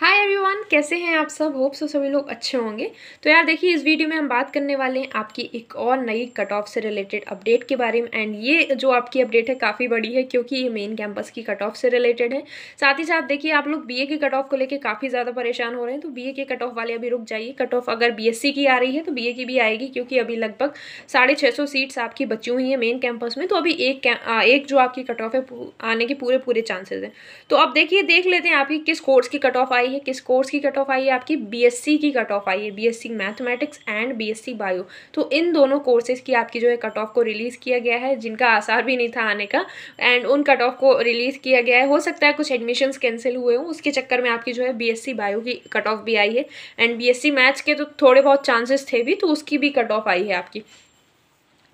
hi everyone कैसे हैं आप सब होप सो सभी लोग अच्छे होंगे तो यार देखिए इस वीडियो में हम बात करने वाले हैं आपकी एक और नई कट ऑफ से रिलेटेड अपडेट के बारे में एंड ये जो आपकी अपडेट है काफ़ी बड़ी है क्योंकि ये मेन कैंपस की कट ऑफ से रिलेटेड है साथ ही साथ देखिए आप लोग बीए के कट ऑफ को लेकर काफ़ी ज़्यादा परेशान हो रहे हैं तो बी के कट ऑफ वाले अभी रुक जाइए कट ऑफ अगर बी की आ रही है तो बी की भी आएगी क्योंकि अभी लगभग साढ़े सीट्स आपकी बची हुई हैं मेन कैंपस में तो अभी एक एक जो आपकी कट ऑफ है आने के पूरे पूरे चांसेज हैं तो अब देखिए देख लेते हैं आपकी किस कोर्स की कट ऑफ आई आई है किस कोर्स की कट ऑफ आई है आपकी बीएससी की कट ऑफ आई है BSc mathematics and BSc bio तो इन दोनों कोर्सेज की आपकी जो है कट ऑफ को रिलीज़ किया गया है जिनका आसार भी नहीं था आने का एंड उन कट ऑफ को रिलीज़ किया गया है हो सकता है कुछ एडमिशन कैंसिल हुए हों उसके चक्कर में आपकी जो है बी बायो की कट ऑफ भी आई है एंड बी मैथ्स के तो थोड़े बहुत चांसेस थे भी तो उसकी भी कट ऑफ आई है आपकी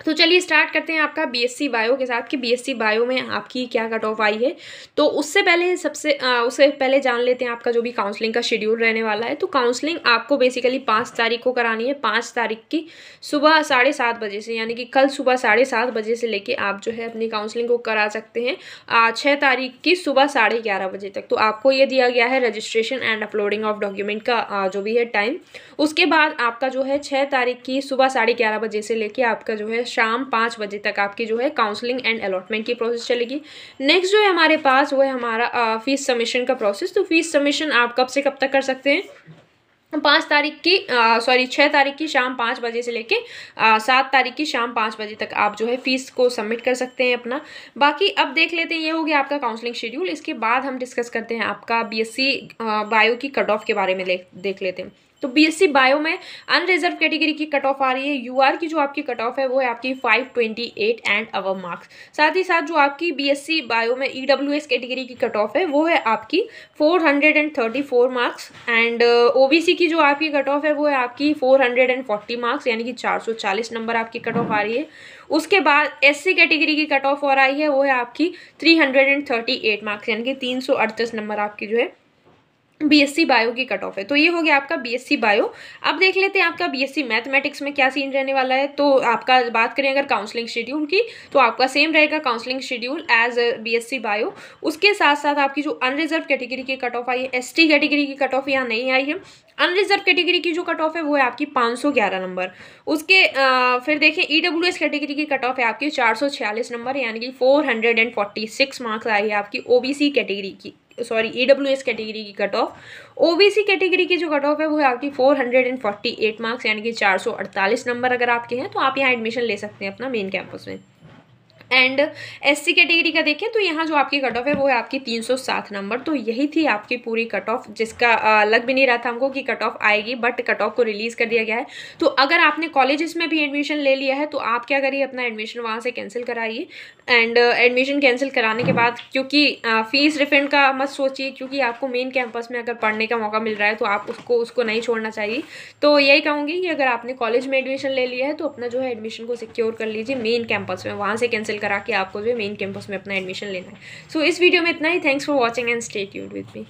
तो चलिए स्टार्ट करते हैं आपका बीएससी बायो के साथ कि बीएससी बायो में आपकी क्या कट ऑफ आई है तो उससे पहले सबसे आ, उससे पहले जान लेते हैं आपका जो भी काउंसलिंग का शेड्यूल रहने वाला है तो काउंसलिंग आपको बेसिकली पाँच तारीख को करानी है पाँच तारीख की सुबह साढ़े सात बजे से यानी कि कल सुबह साढ़े सात बजे से लेके आप जो है अपनी काउंसलिंग को करा सकते हैं छः तारीख की सुबह साढ़े ग्यारह बजे तक तो आपको ये दिया गया है registration and uploading of document का जो भी है टाइम उसके बाद आपका जो है छः तारीख की सुबह साढ़े ग्यारह बजे से लेके आपका जो है शाम पाँच बजे तक आपकी जो है काउंसलिंग एंड अलॉटमेंट की प्रोसेस चलेगी नेक्स्ट जो है हमारे पास वो है हमारा फ़ीस सबमिशन का प्रोसेस तो फ़ीस सबमिशन आप कब से कब तक कर सकते हैं पाँच तारीख की सॉरी छः तारीख की शाम पाँच बजे से लेके सात तारीख की शाम पाँच बजे तक आप जो है फ़ीस को सबमिट कर सकते हैं अपना बाकी अब देख लेते हैं ये हो गया आपका काउंसलिंग शेड्यूल इसके बाद हम डिस्कस करते हैं आपका बीएससी बायो की कट ऑफ के बारे में देख लेते हैं तो बीएससी बायो में अनरिजर्व कैटेगरी की कट ऑफ आ रही है यूआर की जो आपकी कट ऑफ है वो है आपकी 528 एंड अवर मार्क्स साथ ही साथ जो आपकी बीएससी बायो में ईडब्ल्यूएस e कैटेगरी की कट ऑफ है वो है आपकी 434 मार्क्स एंड ओबीसी की जो आपकी कट ऑफ है वो है आपकी 440 मार्क्स यानी कि 440 नंबर आपकी कट ऑफ आ रही है उसके बाद सी कैटेगरी की कट ऑफ और आई है वो है आपकी थ्री मार्क्स यानी कि तीन नंबर आपकी जो है बीएससी बायो की कट ऑफ है तो ये हो गया आपका बीएससी बायो अब देख लेते हैं आपका बीएससी मैथमेटिक्स में क्या सीन रहने वाला है तो आपका बात करें अगर काउंसलिंग शेड्यूल की तो आपका सेम रहेगा counselling schedule as BSc bio उसके साथ साथ आपकी जो अनरिजर्व कैटेगरी की कट ऑफ आई है एस कैटेगरी की कट ऑफ यहाँ नहीं आई है अनरिजर्व कैटेगरी की जो कट ऑफ है वो है आपकी पाँच नंबर उसके आ, फिर देखें ई डब्ल्यू एस कैटेगरी की कट ऑफ है आपकी चार नंबर यानी कि फोर मार्क्स आई है आपकी ओ कैटेगरी की sorry E W S category की cut off O B C category की जो कट ऑफ है वो है आपकी four hundred and forty eight marks यानी कि चार सौ अड़तालीस नंबर अगर आपके हैं तो आप यहाँ एडमिशन ले सकते हैं अपना मेन कैंपस में एंड एससी कैटेगरी का देखें तो यहाँ जो आपकी कट ऑफ है वो है आपकी 307 नंबर तो यही थी आपकी पूरी कट ऑफ जिसका लग भी नहीं रहा था हमको कि कट ऑफ आएगी बट कट ऑफ को रिलीज़ कर दिया गया है तो अगर आपने कॉलेजेस में भी एडमिशन ले लिया है तो आप क्या करिए अपना एडमिशन वहाँ से कैंसिल कराइए एंड एडमिशन कैंसिल कराने के बाद क्योंकि फ़ीस रिफंड का मत सोचिए क्योंकि आपको मेन कैंपस में अगर पढ़ने का मौका मिल रहा है तो आप उसको उसको नहीं छोड़ना चाहिए तो यही कहूँगी कि अगर आपने कॉलेज में एडमिशन ले लिया है तो अपना जो है एडमिशन को सिक्योर कर लीजिए मेन कैंपस में वहाँ से कैंसिल करा के आपको जो मेन कैंपस में अपना एडमिशन लेना है सो so, इस वीडियो में इतना ही thanks for watching and stay यूड विद मी